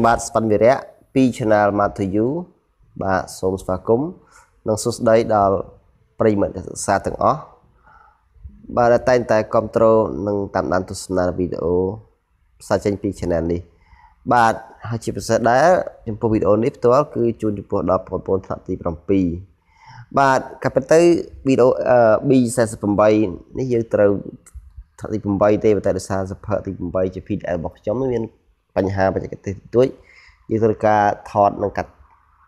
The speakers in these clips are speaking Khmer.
ខ្ញុំបាទស្វិនវិរៈពី Channel Matthew បាទសូមស្វាគមន៍និងសួស្តីដល់ប្រិយមិត្តសិក្សាទាំងអស់បាទតែងតែគ្រប់គ្រងនិងតាមដានទស្សនាវីដេអូផ្សាយចេញពី Channel នេះបាទហើយជាពិសេសដែរចំពោះវីដេអូនេះផ្ទាល់គឺជូនចំពោះដល់បងប្អូនថ្នាក់ទី7បាទក៏ប៉ុន្តែវីដេអូ B48 នេះយើងត្រូវថ្នាក់ទី8ទេតែដោយសារសភើទី8ជា PDF របស់ខ្ញុំមានបញ្ហាបច្ចេកទេសតិចតួចយើងត្រូវការថតនិងកាត់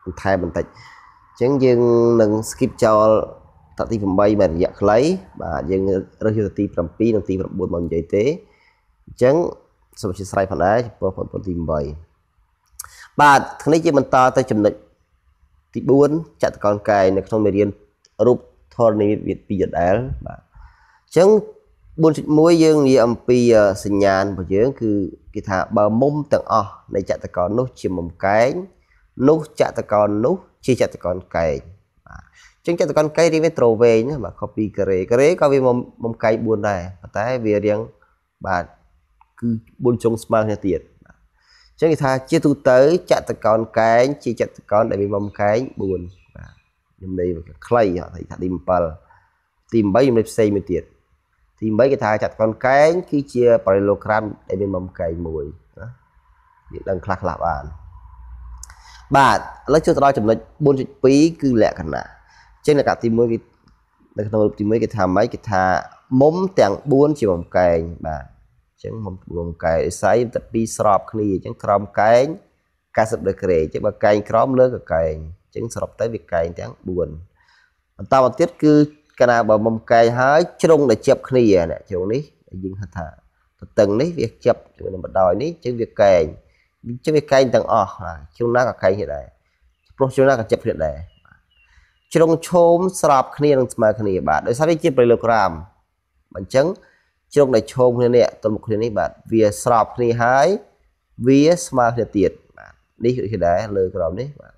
បន្ថែមបន្តិចអញ្ចឹងយើងនឹង skip ចោល តាទី8មករយៈខ្លីបាទយើងរើសយកតាទី7និងទី9មកនិយាយទេអញ្ចឹងសូមអធិស្ឋានផងដែរចំពោះបងប្អូនទី8បាទថ្ងៃនេះយើងបន្តទៅចំណុចទី4ចតុកោណកាយនៅក្នុងមេរៀនរូបធរណីវិទ្យាពីដដែលបាទអញ្ចឹង4.1យើងនិយាយអំពីសញ្ញាណរបស់យើង គឺគេថាបើមុំទាំងអស់នៃចតុកោណនោះ ជាមុំកែងនោះចតុកោណនោះជាចតុកោណកែងបាទអញ្ចឹងចតុកោណកែងរៀងវាត្រូវែងណាបាទខុសពីការ៉េការ៉េក៏វាមុំមុំកែង4ដែរប៉ុន្តែវារៀងបាទគឺ4ចុងស្មើគ្នាទៀតអញ្ចឹងគេថាជាទូទៅចតុកោណកែងជាចតុកោណដែលមានមុំកែង4បាទខ្ញុំនិយាយខ្លីអត់ថាទី7ទី8ខ្ញុំនិយាយផ្សេងមួយទៀតទី3គេថាចតុកោណកែងគឺជាបរិលោករាមដែលមានមុំកែងមួយណាយើងដឹងខ្លះខ្លះបានបាទឥឡូវចូលទៅដល់ចំណុច4.2គឺលក្ខណៈចឹងលក្ខណៈទី1គេនៅក្នុងរូបទី1គេថាម៉េចគេថាមុំទាំង4ជាមុំកែងបាទចឹងមុំមុំកែងឥស័យតែពីរស្របគ្នាចឹងក្រោមកែង90ដឺក្រេចឹងបើកែងក្រោមលើកកែងចឹងសរុបទៅវាកែងទាំង4បន្តមកទៀតគឺកាលណាបើមុំកែងហើយជ្រុងដែលជាប់គ្នានេះជ្រុងនេះយើងហៅថាទទឹងនេះវាជាប់ជាមួយនឹងបណ្ដោយនេះជាងវាកែងជាងវាកែងទាំងអស់ហើយជ្រុងណាក៏កែងគ្នាដែរព្រោះជ្រុងណាក៏ជាប់គ្នាដែរជ្រុងឈោមស្របគ្នានឹងស្មើគ្នាបាទដោយសារវាជាប្រិលក្រាមអញ្ចឹងជ្រុងដែលឈោមគ្នានេះទល់មុខគ្នានេះបាទវាស្របគ្នាហើយ វាស្មើគ្នាទៀតបាទនេះដូចគ្នាដែរលើក្រោមនេះបាទ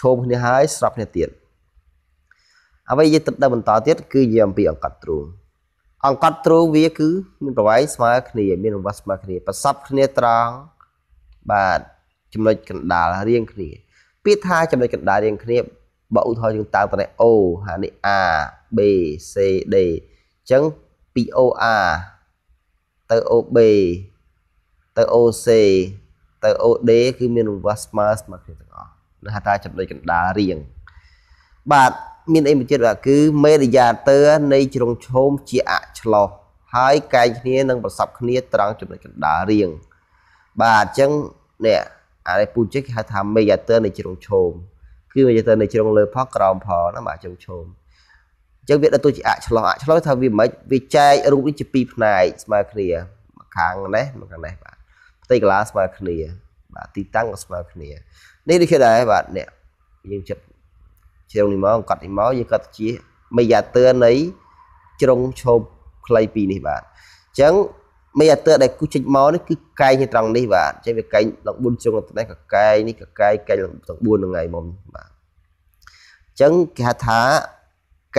ឈោមគ្នាហើយស្របគ្នាទៀតអ្វីយើងទឹកដល់បន្តទៀតគឺជាអំពីអង្កត់ទ្រូងអង្កត់ទ្រូងវាគឺមានប្រវែងស្មើគ្នា មានរង្វាស់ស្មើគ្នាប្រសពគ្នាត្រង់បាទចំណុចកណ្ដាលរៀងគ្នាពាក្យថាចំណុចកណ្ដាលរៀងគ្នាបើឧទាហរណ៍យើងតើប៉ុណ្ណេះ O ហានេះ A B C D អញ្ចឹងពី OA ទៅ OB ទៅ OC ទៅ OD គឺមានរង្វាស់ស្មើស្មើគ្នាទាំងអស់នឹងហៅថាចំណុចកណ្ដាលរៀងបាទមានអីមួយទៀតបាទគឺមេរយ៉ាទ័រនៃ ជ្រុងឈោមជាអឆ្លោះហើយកែងគ្នានឹងប្រសពគ្នា ត្រង់ចំណុចកណ្ដាលរៀងបាទអញ្ចឹងនេះអានេះពូជគេហៅថាមេយ៉ាទ័រនៃជ្រុងឈោមគឺមេយ៉ាទ័រនៃជ្រុងលើផងក្រោមផងណាបាទជ្រុងឈោមអញ្ចឹងវាដល់ទៅជាអឆ្លោះអឆ្លោះថាវាមិនវាចែករូបនេះជាពីរផ្នែកស្មើគ្នាខាងនេះមកខាងនេះបាទផ្ទៃកលាស្មើគ្នា បាទទីតាំងក៏ស្មើគ្នា នេះដូចគ្នាដែរបាទនេះយើងចិត្តជ្រុងនេះមកអង្កត់នេះមកយើងគាត់ជាមេយ៉ាទ័រនៃជ្រុងឈប់ខ្លីពីរនេះបាទអញ្ចឹងមេយ៉ាទ័រដែលគូចេញមកនេះគឺកែងត្រង់នេះបាទអញ្ចឹងវាកែងឡើង4ជ្រុងទៅនេះក៏កែងនេះក៏កែងកែងឡើងទាំង4ហ្នឹងឯងមកបាទអញ្ចឹងគេហៅថា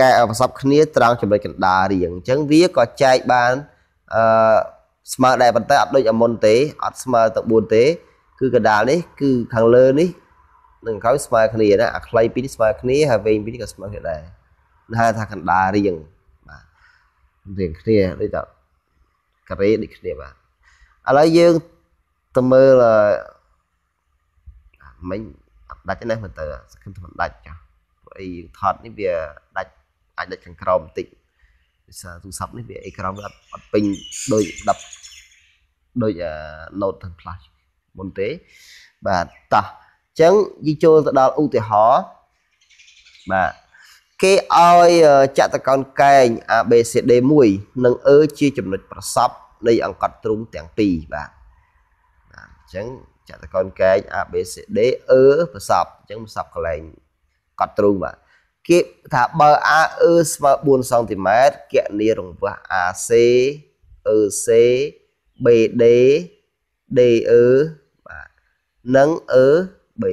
កែប្រសពគ្នាត្រង់ចំណុចកណ្ដាលរៀងអញ្ចឹងវាក៏ចែកបានអឺស្មើដែរប៉ុន្តែអត់ដូចអមុនទេ អត់ស្មើទៅ4ទេ គឺកណ្ដាលនេះគឺខាងលើនេះនឹងក្រោយស្មើគ្នាណាអាខ្លីពីរនេះស្មើគ្នាហើយវែងពីរនេះក៏ស្មើគ្នាដែរនឹងហៅថាកណ្ដាលរៀងបាទរៀងគ្នាដូចតែការ៉េដូចគ្នាបាទឥឡូវយើងទៅមើលមិញអត់ដាច់ណាមើលទៅសង្ឃឹមថាមិនដាច់ចាព្រោះអីយើងថតនេះវាដាច់អាចដាច់ខាងក្រោមបន្តិចវាសារទូរស័ព្ទនេះវាអីក្រោមវាអត់អត់ពេញដូចដាប់ដូច note ទាំង flash មុនទេបាទតោះចឹងយើងចូលទៅដល់ឧទាហរណ៍បាទគេឲ្យចតកោនកែង ABCD 1និង E ជាចំណុចប្រសពនៃអង្កត់ទ្រូងទាំងពីរបាទបាទអញ្ចឹងចតកោនកែង ABCD E ប្រសពអញ្ចឹងប្រសពកន្លែងកត់ទ្រូងបាទគេថាបើ AE ស្មើ4សង់ទីម៉ែត្រគណនីរង្វាស់ AC EC BD DE បាទនិង E B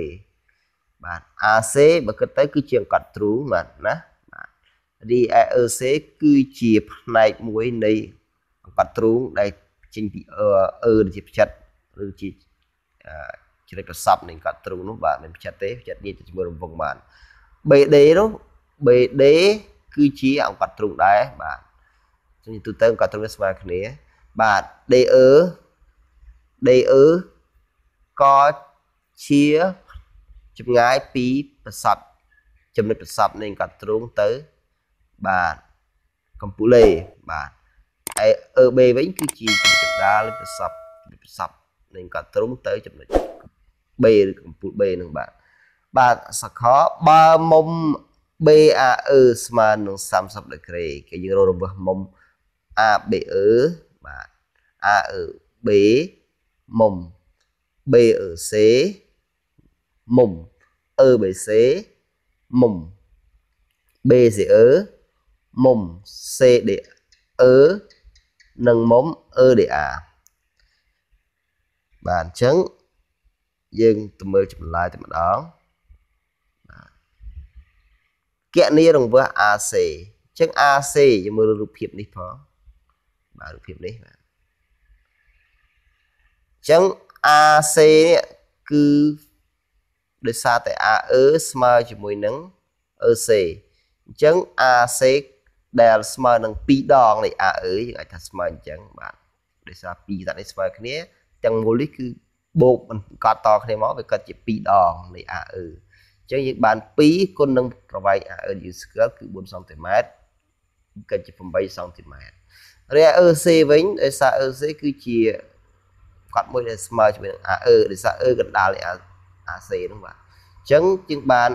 បាទ AC បើគិតទៅគឺជាអង្កត់ true បាទណាបាទរីឯ EC គឺជាផ្នែកមួយនៃអង្កត់ true ដែលចេញពី E ដែលជាផ្ចិតឬជាជ្រេចប្រសពនៃអង្កត់ true នោះបាទមិនផ្ចិតទេផ្ចិតនេះជាមួយរង្វង់បាន BD នោះ BD គឺជាអង្កត់ true ដែរបាទចឹងទូទៅអង្កត់ true ស្មើគ្នាបាទ DE DE ក៏ជាចម្ងាយពីប្រាសាទចំណុចប្រាសាទនេះកាត់ទ្រូងទៅបាទកំពូលេបាទឯ EB វិញគឺជាចំណុចដាលប្រាសាទប្រាសាទនឹងកាត់ទ្រូងទៅចំណុច B ឬកំពូល B នឹងបាទបាទសខបើមុំ BAE ស្មើនឹង30ដឺក្រេគេយើងរករវឹសមុំ ABE បាទ AEB មុំ BEC មុំ ABC មុំ BCE មុំ CDE និងមុំ EDA បាទអញ្ចឹងយើងទៅមើលចម្លើយតែម្ដងគណនីរង្វាស់ AC អញ្ចឹង AC យើងមើលរូបភាពនេះផងបាទរូបភាពនេះបាទអញ្ចឹង AC នេះគឺដោយសារតែ AE ស្មើជាមួយនឹង EC អញ្ចឹង AC ដែលស្មើនឹង2ដងនៃ AE យើងអាចថាស្មើអញ្ចឹងបាទដោយសារ2សាច់នេះស្មើគ្នាទាំងមូលនេះគឺបូកមិនកាត់តគ្នាមកវាកាត់ជា2ដងនៃ AE អញ្ចឹងយើងបាន2គុណនឹងប្រវែង AE យើងស្គាល់គឺ4សង់ទីម៉ែត្រកាត់ជា8សង់ទីម៉ែត្ររី AC វិញដោយសារ AC គឺជាកាត់មួយដែលស្មើជាមួយនឹង AE ដោយសារ E កណ្ដាលនៃ AC ហ្នឹងបាទអញ្ចឹងជាងបាន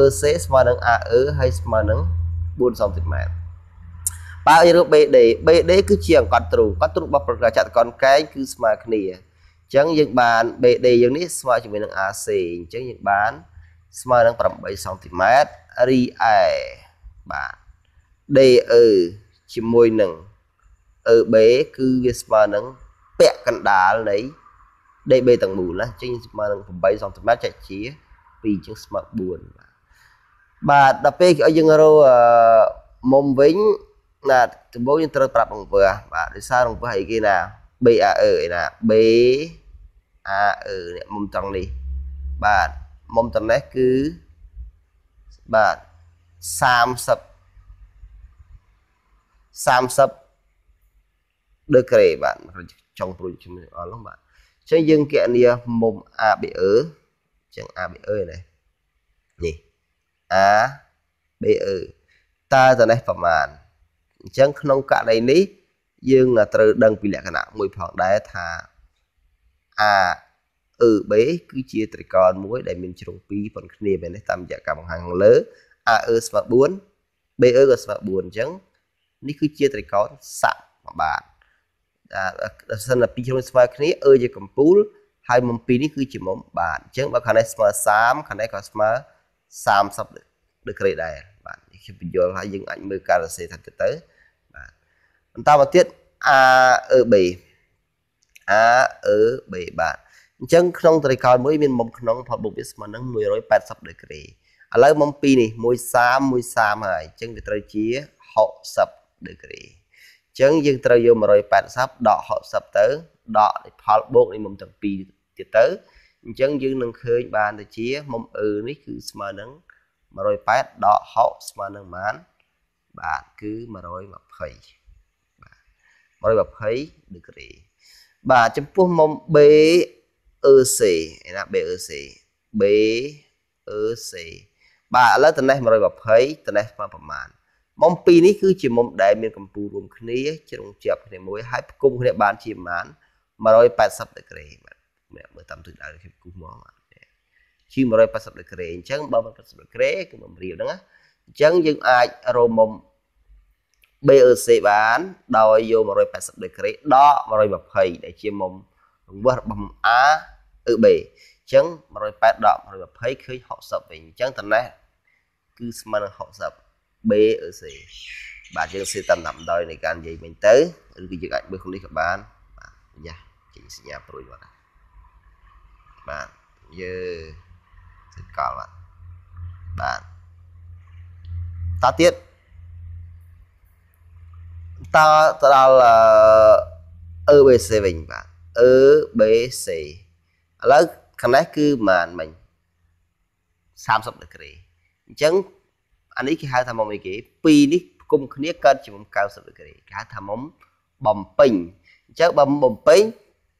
AC ស្មើនឹង AE ហើយស្មើនឹង4សង់ទីម៉ែត្របើយើងរើស BD BD គឺជាអង្កត់ទ្រូកត់ទ្រូរបស់ប្រកាសចតកនកែងគឺស្មើគ្នាអញ្ចឹងយើងបាន BD យើងនេះស្មើជាមួយនឹង AC អញ្ចឹងយើងបានស្មើនឹង8សង់ទីម៉ែត្ររីឯបាទ DE ជាមួយនឹង EB គឺវាស្មើនឹងពាក់កណ្ដាលនៃ DB ទាំងមូលណាចឹងស្មើនឹង8សង់ទីម៉ែត្រចែកជា2ចឹងស្មើ4បាទបាទដល់ពេលគេឲ្យយើងរកមុំវិញណាដំបូងយើងត្រូវប្រាប់អង្វះបាទដោយសារអង្វះអីគេណា BAE ឯណា B AE នេះមុំត្រង់នេះបាទមុំត្រង់នេះគឺបាទ30 30ដឺក្រេបាទចង់ព្រួយជំនឿអល់ហ្នឹងបាទចឹងយើងគណនាមុំ ABE ចឹង ABE នេះនេះ ABE តើតនេះប្រមាណអញ្ចឹងក្នុងករណីនេះយើងត្រូវដឹងពីលក្ខណៈមួយផងដែរថា AEB គឺជាត្រិកោណមួយដែលមានជ្រុង2ប៉ុនគ្នាមែនទេតាមរយៈការបង្ហាញខាងលើ AE ស្មើ4 BE ក៏ស្មើ4អញ្ចឹងនេះគឺជាត្រិកោណស័ក្តិមួយបាទបើសិនតែពីរជ្រុងស្មើគ្នាអឺជាកំពូលហើយមុំពីរនេះគឺជាមុំបាទអញ្ចឹងបើខាងនេះស្មើ30ខាងនេះក៏ស្មើ30ដឺក្រេដែរបាទនេះខ្ញុំបញ្យល់ហើយយើងអាចមើលការសរសេរថាទៅទៅបាទបន្តមកទៀត AEB AEB បាទអញ្ចឹងក្នុងត្រីកោណមួយមានមុំក្នុងផលបុកវាស្មើនឹង180ដឺក្រេឥឡូវមុំពីរនេះ130 130ហើយអញ្ចឹងវាត្រូវជា60ដឺក្រេអញ្ចឹងយើងត្រូវយក180ដក60ទៅដកផលបូកនៃមុំទាំងពីរទៀតទៅអញ្ចឹងយើងនឹងឃើញបានទៅជាមុំអឺនេះគឺស្មើនឹង180ដក60ស្មើនឹងប៉ុន្មានបាទគឺ120បាទ120ដឺក្រេបាទចំពោះមុំ B EC ឯណា B EC B EC បាទឥឡូវតេះ120តេះប្រមាណមុំពីរនេះគឺជាមុំដែលមានកម្ពូលរួមគ្នាជ្រុងជាប់គ្នាមួយហើយផ្គុំគ្នាបានជាប្រហែល180ដឺក្រេបាទមើលតាមទិសដៅខ្ញុំគូសមកបាទជា180ដឺក្រេអញ្ចឹងបើ180ដឺក្រេគឺមុំរាវហ្នឹងណាអញ្ចឹងយើងអាចរកមុំ BEC បានដោយយក180ដឺក្រេដក120ដែលជាមុំរង្វាស់របស់មុំ A ឬ B អញ្ចឹង180ដក120ឃើញ60វិញអញ្ចឹងតំណេះគឺស្មើនឹង60 BEC បាទយើងសេតាមដាំដោយនៃការនិយាយមិញទៅឬក៏យើងអាចមើលគុំនេះក៏បានបាទយ៉ាជាសញ្ញាព្រួយបាទបាទយើសិកលបាទបាទតទៀតតទៅដល់អឺ ABC វិញបាទ ABC ឥឡូវខាងនេះគឺប៉ុន្មានមិញ30ដឺក្រេអញ្ចឹងអានេះគេហៅថាមុំអីគេ2នេះគុំគ្នាកើតជាមុំ90ដឺក្រេគេហៅថាមុំបំពេញអញ្ចឹងបើបំពេញ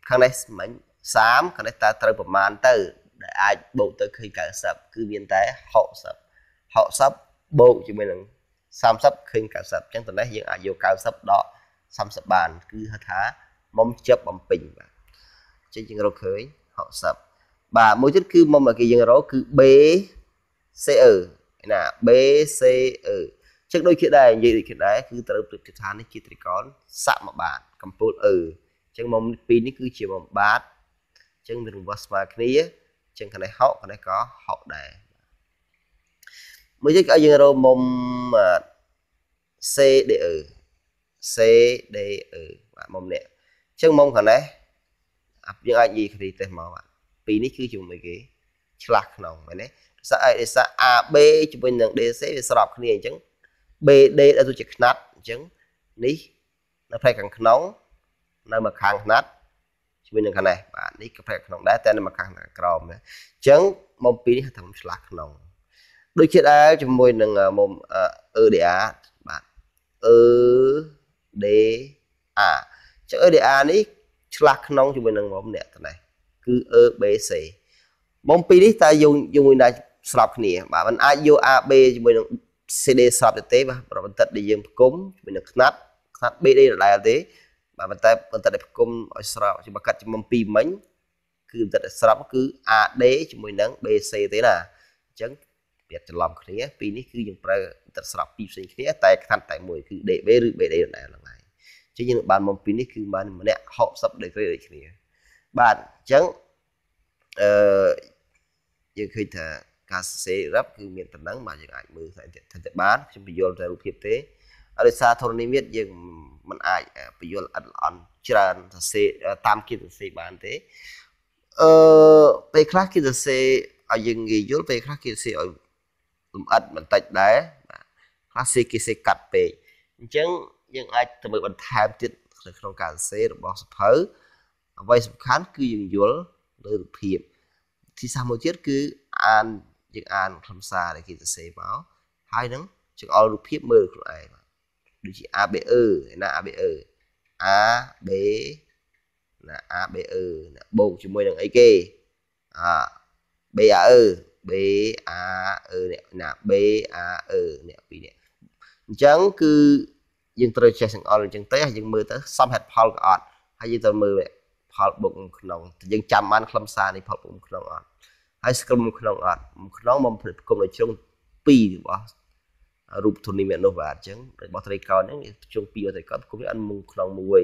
ខាងនេះមិញ30ខាងនេះតើត្រូវប្រមាណទៅដែលអាចបូកទៅឃើញ90គឺមានតែ60 60បូកជាមួយនឹង30ឃើញ90អញ្ចឹងតនេះយើងអាចយក90ដក30បានគឺហៅថាមុំចិត្តបំពេញបាទចឹងយើងរកឃើញ60បាទមួយទៀតគឺមុំដែលគេយើងរកគឺ B CE ណា B C E ចឹងដូចគ្នាដែរនិយាយដូចគ្នាដែរគឺត្រូវព្រឹកថានេះជាត្រីកោណសមបាទកម្ពូល E ចឹងមុំពីរនេះគឺជាបំបាទចឹងវារង្វាស់ស្មើគ្នាចឹងខាងនេះហុកខាងនេះក៏ហុកដែរមួយទៀតក៏យើងរកមុំ CDE CDE បាទមុំនេះចឹងមុំខាងនេះយើងអាចនិយាយគ្នាទេមកបាទពីរនេះគឺជាមួយគេឆ្លាស់ក្នុងមែនទេសាអេសា AB ជាមួយនឹង DC វាស្របគ្នាអញ្ចឹង BD ដែលទៅជាខ្នាត់អញ្ចឹងនេះនៅផ្នែកខាងក្នុងនៅមកខាងខ្នាត់ជាមួយនឹងខាងនេះបាទនេះក៏ផ្នែកក្នុងដែរតែនៅមកខាងក្រោមអញ្ចឹងមុំពីរនេះថាមុំឆ្លាស់ក្នុងដូចជាដែរជាមួយនឹងមុំ EDA បាទ EDA ចឹង EDA នេះឆ្លាស់ក្នុងជាមួយនឹងមុំអ្នកទៅនេះគឺ EBC មុំពីរនេះតើយោងជាមួយណាស្របគ្នាបាទมันអាចយក AB ជាមួយនឹង CD ស្របទៅទេបាទប្របន្តិតដែលយើងផ្គុំជាមួយនឹងខ្នាត់ខ្នាត់ BD ដដែលទេបាទប៉ុន្តែបន្តិតដែលផ្គុំឲ្យស្របជាបកាត់ជាមួយ2មិញគឺបន្តិតដែលស្របគឺ AD ជាមួយនឹង BC ទេណាអញ្ចឹងពាក្យច្រឡំគ្នាពីរនេះគឺយើងប្រើបន្តិតស្របពីរផ្សេងគ្នាតែខ្នាត់តែមួយគឺ DB ឬ BD ដដែលហ្នឹងហើយអញ្ចឹងយើងបានមកពីនេះគឺបានម្នាក់60ដេក្រេដូចគ្នាបាទអញ្ចឹងអឺយើងឃើញថាការសរសេររ៉ាប់គឺមានតំណែងបាទយើងអាចមើលស្អីទៅទៅបានខ្ញុំបញ្យល់តែរូបភាពទេដោយសារធរណីមាត្រយើងមិនអាចបញ្យល់អិតល្អន់ច្រើនសរសេរតាមគិតសរសេរបានទេអឺពេលខ្លះគេសរសេរឲ្យយើងងាយយល់ពេលខ្លះគេសរសេរឲ្យលំអិតបន្តិចដែរបាទខ្លះសេគេសេកាត់ពេកអញ្ចឹងយើងអាចទៅមើលបន្ថែមទៀតនៅក្នុងការសរសេររបស់សភៅអ្វីសំខាន់គឺយើងយល់លើរូបភាពទីសាស្ត្រមួយទៀតគឺអានយើងអានខ្លឹមសារដែលគេសរសេរមកហើយនឹងចង្អុលរូបភាពមើលខ្លួនឯងបាទដូចជា ABE ឯណា ABE A B ណា ABE ណាបូកជាមួយនឹងអីគេអា BAE BAE ណា BAE នេះពីរនេះអញ្ចឹងគឺយើងត្រូវចេះចង្អុលអញ្ចឹងទៅយើងមើលទៅសំហេតុផលក៏អត់ហើយយើងត្រូវមើលផលបុកក្នុងយើងចាំបានខ្លឹមសារនៃផលបុកក្នុងអត់ហើយស្គមមួយក្នុងអត់មួយក្នុងបំផ្លិតគុំនៅជ្រុង2របស់រូបធនីមេនោះបាទអញ្ចឹងរបស់ត្រីកោណហ្នឹងជ្រុង2របស់ត្រីកោគុំនេះអត់មួយក្នុងមួយ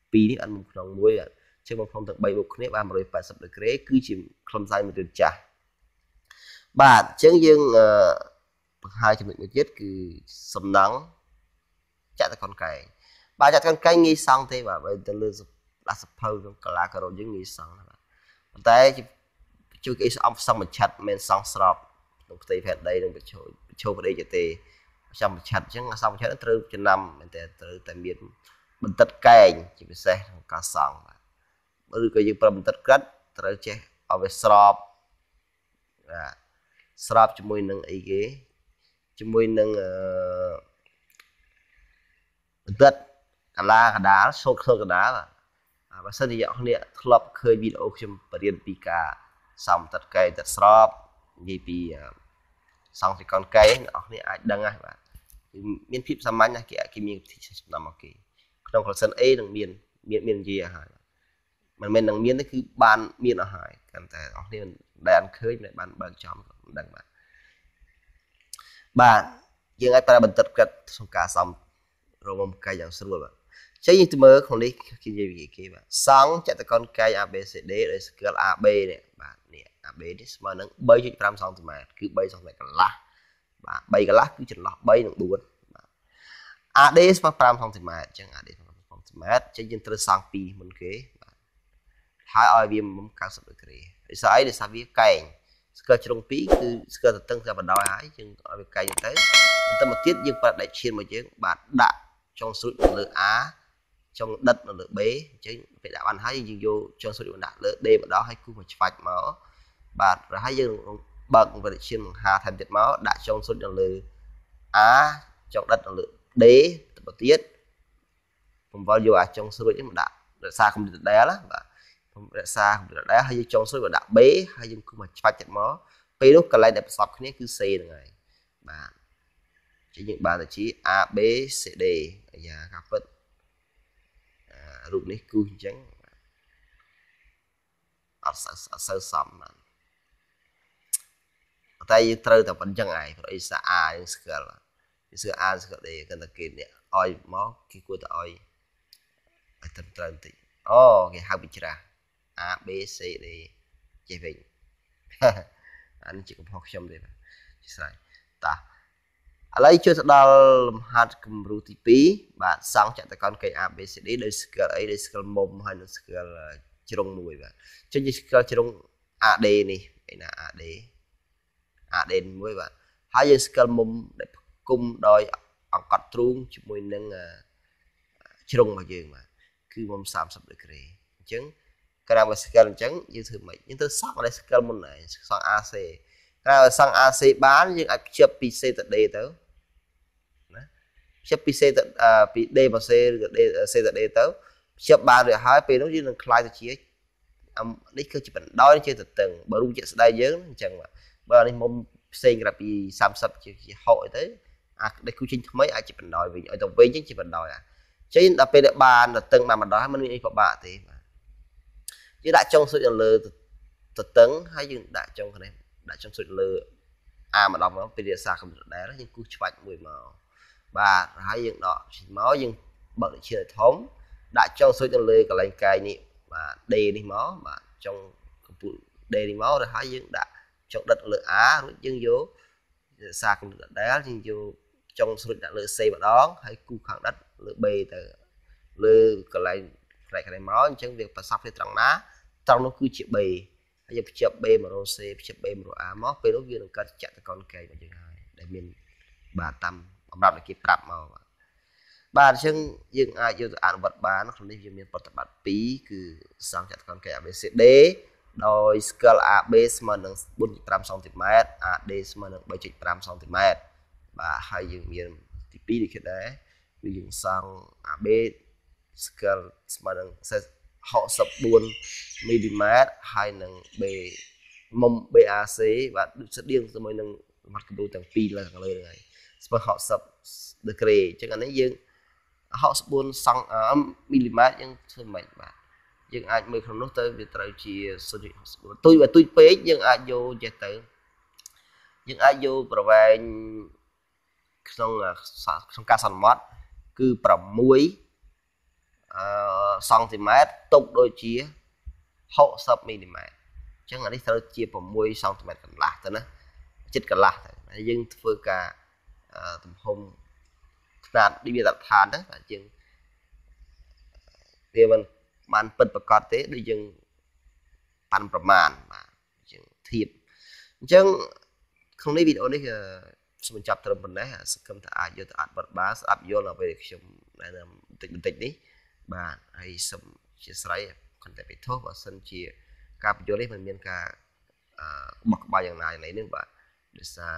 2នេះអត់មួយក្នុងមួយអញ្ចឹងបំផ្លុំទាំង3មុខគ្នាបាន180ដឺក្រេគឺជាខ្លឹមសារមួយទៀតចាស់បាទអញ្ចឹងយើងបង្ហាញចំណុចមួយទៀតគឺសំណង់ចាក់តកនកែងបាទចាក់តកនកែងងាយសង់ទេបាទទៅលើដាក់សភៅក្នុងកលាករោយើងងាយសង់បាទប៉ុន្តែជាជួយគេស្អំផ្សំបញ្ឆិតមិនសងស្របក្នុងផ្ទៃផែនដីនឹងបញ្ឈោបញ្ឈោប្រដេកទេចំបញ្ឆិតអញ្ចឹងសំបញ្ឆិតត្រូវចំណាំមែនតែត្រូវតែមានបន្តិតកែងជាពិសេសក្នុងការសង់បាទឬក៏យើងប្រើបន្តិតក្រិតត្រូវចេះឲ្យវាស្របបាទស្របជាមួយនឹងអីគេជាមួយនឹងអឺបន្តិតកាឡាកដាលសូត្រសូត្រកដាលបាទបើសិនជាអ្នកធ្លាប់ឃើញវីដេអូខ្ញុំបរៀនពីការសំតតកែតស្របនិយាយពីសង្សីកនកែអ្នកនរគ្នាអាចដឹងណាបាទមានភាពសាមញ្ញណាគេគេមានវិធីសាស្ត្រចំណាំមកគេក្នុង collection A នឹងមានមានមាននិយាយឲ្យហើយមិនមែននឹងមានទេគឺបាន មានអស់ហើយកាន់តែអស់គ្នាដែលអត់ឃើញមិនបានបើកចំក៏មិនដឹងបាទបាទយើងអាចប្រើបន្តិតកាត់ក្នុងការសំរមុំកាយយ៉ាងស្រួលបាទចឹងយើងទៅមើលក្នុងនេះគេនិយាយពីគេបាទសង់ចតុកោណកាយ ABCD ដោយស្គាល់ AB នេះបាទនេះ AB នេះស្មើនឹង3.5សង់ទីម៉ែត្រគឺ3សង់ទីម៉ែត្រកន្លះបាទ3កន្លះគឺចន្លោះ3និង4បាទ AD ស្មើ5សង់ទីម៉ែត្រចឹង AD ស្មើ5សង់ទីម៉ែត្រចឹងយើងត្រូវសង់2មុនគេបាទហើយឲ្យវាមុំ90ដឺក្រេដោយសារអីដោយសារវាកែងស្គាល់ជ្រុង2គឺស្គាល់តន្ទឹងស្គាល់បណ្ដោយហើយយើងឲ្យវាកែងទៅបន្តមកទៀតយើងប្រើដែកឈានមកយើងបាទដាក់ចុងស្រួចលើ A ចុងដិតនៅលើ B អញ្ចឹងពេលដាក់បានហើយយើងយកចុងសូត្រយើងដាក់លើ D ម្ដងហើយគូសមកឆ្វាច់មកបាទរហ័យយើងបើកវិទ្យាបង្ហាថែមទៀតមកដាក់ចុងសូត្រនៅលើ A ចុងដិតនៅលើ D ទៅទៀតបំវល់យកអាចុងស្រួចហ្នឹងមកដាក់រក្សាគំនិតដដែលបាទរក្សាគំនិតដដែលហើយយើងចុងស្រួចមកដាក់ B ហើយយើងគូសមកឆ្វាច់ទៀតមកពេលនោះកន្លែងដែលប្រសពគ្នាគឺ C ហ្នឹងហើយបាទជាយើងបានទៅជា A B C D អាយ៉ាការពិតរូបនេះគូសអញ្ចឹងអត់សូវអត់សូវសមបានតែយើងត្រូវតែប៉ុណ្្នឹងឯងព្រោះអីសាអាយើងស្គាល់យើងស្គាល់អាស្គាល់ទេគាត់តែគេនេះឲ្យមកគេគួរតែឲ្យឲ្យត្រឹមត្រូវបន្តិចអូគេហៅវិច្រាស់ A B C D ចេះវិញអានេះជាកំហុសខ្ញុំទេបាទស្រីតាឥឡូវចូលទៅដល់លំហាត់គំរូទី2បាទសង់ចតុកោណកេង ABCD ដោយ scale A ដោយ scale មុំហើយនិង scale ជ្រុងមួយបាទចេញពី scale ជ្រុង AD នេះឯណា AD AD មួយបាទហើយយើង scale មុំដែលគុំដោយអង្កត់ទ្រូងជាមួយនឹងជ្រុងរបស់យើងបាទគឺមុំ30ដឺក្រេអញ្ចឹងក្រៅពី scale អញ្ចឹងយើងធ្វើម៉េចយើងត្រូវសង់ឲ្យ scale មុនណាសង់ AC ក្រៅឲ្យសង់ RC បានយើងអាចភ្ជាប់ពី C ទៅ D ទៅណាភ្ជាប់ពី C ទៅពី D មក C ឬក៏ D C ទៅ D ទៅភ្ជាប់បានរួចហើយពេលនោះយើងនឹងខ្លាយទៅជានេះគឺជាបណ្ដោយជាទៅតឹងបើរូបជាស្ដែងយើងអញ្ចឹងបើនេះមុំផ្សេងក្រៅពី30ជាជាហុកអីទៅអាដេកគូចេញថ្មីអាចជាបណ្ដោយវិញឲ្យទៅវិញជាបណ្ដោយអាចេញដល់ពេលដែលបានទៅតឹងបានបណ្ដោយមិនមានអីពិបាកទេបាទយើងដាក់ចុងស៊ុចនៅលើទៅតឹងហើយយើងដាក់ចុងនេះដាក់ចំសុចលើ A ម្ដងមកពីរាសាកុំព្យូទ័រដែរយើងគូសឆ្វាច់មួយមកបាទហើយយើងដកមកយើងបើកដូចជាធំដាក់ចុងសុចទៅលើកន្លែងកាយនេះបាទ D នេះមកបាទចុងកំពូល D នេះមកទៅហើយយើងដាក់ចុងដិតលើ A រួចយើងយកសាកុំព្យូទ័រដែរយើងយកចុងស្រុចដាក់លើ C ម្ដងហើយគូខាងដិតលើ B ទៅលើកន្លែងផ្នែកកន្លែងមកអញ្ចឹងវាប្រសពគ្នាត្រង់ណាត្រង់នោះគឺជា B ហើយយើងភ្ជាប់ B100C ភ្ជាប់ B100A មកពេលនោះវានឹងកើតចក្រកនកែងរបស់យើងហើយដែលមានបាទតាមបំរាប់ដែលគេប្រាប់មកបាទបាទអញ្ចឹងយើងអាចយកទៅអនុវត្តបានក្នុងនេះយើងមានប្រតិបត្តិ2គឺសង់ចតុកោណកែ ABCD ដោយ scale AB ស្មើនឹង4.5សង់ទីម៉ែត្រ AD ស្មើនឹង3.5សង់ទីម៉ែត្របាទហើយយើងមានទី2ដូចគ្នាដែរគឺយើងសង់ AB scale ស្មើនឹង64មីលីម៉ែត្រហើយនឹង B មុំ BAC បាទដូចស្តៀងជាមួយនឹងសម្បត្តិគំរូទាំងពីរលើខាងលើហ្នឹងហើយស្មើ60ដឺក្រេអញ្ចឹងអានេះយើង64សង់មីលីម៉ែត្រយើងធ្វើមិនបាទយើងអាចមើលក្នុងនោះទៅវាត្រូវជា0.64ទុយបើទុយពេកយើងអាចយកចេះទៅយើងអាចយកប្រវែងក្នុងក្នុងការសន្មត់គឺ6សង់ទីម៉ែត្រຕົកដូចជា60មីលីម៉ែត្រអញ្ចឹងអានេះត្រូវជា6សង់ទីម៉ែត្រកន្លះទៅណាចិត្តកន្លះទៅយើងធ្វើការទំហំខ្នាតឌីវាតឋានហ្នឹងតែយើងវាមិនបានពិតប្រកបទេដូចយើងប៉ាន់ប្រមាណបាទយើងធៀបអញ្ចឹងក្នុងនេះវីដេអូនេះសូមបញ្ចប់ត្រឹមប៉ុណ្ណេះសង្ឃឹមថាអាចយកទៅអត្ថបទបានស្ដាប់យល់អ្វីដែលខ្ញុំណែនាំបន្តិចបន្តិចនេះបាទហើយសូមជាស្រ័យគាត់តែពិធោះបើសិនជាការបញ្យល់នេះมันមានការអឺបកក្បាយយ៉ាងណាយ៉ាងណីនឹងបាទដោយសារ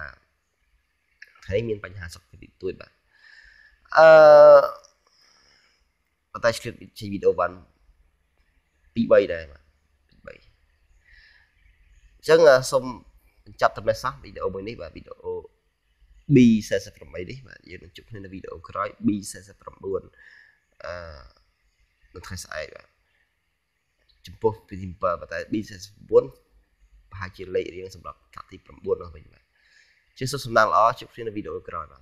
ថ្ងៃមានបញ្ហាសុខភាពទួយបាទអឺបន្តែឆ្លៀតជាវីដេអូបាន2 3ដែរបាទ2 3អញ្ចឹងសូមបញ្ចប់តែមេសោះវីដេអូមួយនេះបាទវីដេអូ B48 នេះបាទយើងនឹងជួបគ្នានៅវីដេអូក្រោយ B49 អឺនៅថ្ងៃស្អែកបាទចំពោះពីទី7ប៉ុន្តែ B49 ប្រហែលជាលេខរៀងសម្រាប់ថ្នាក់ទី9នោះវិញបាទជាសុខសំណាងល្អជួបគ្នានៅវីដេអូក្រោយបាទ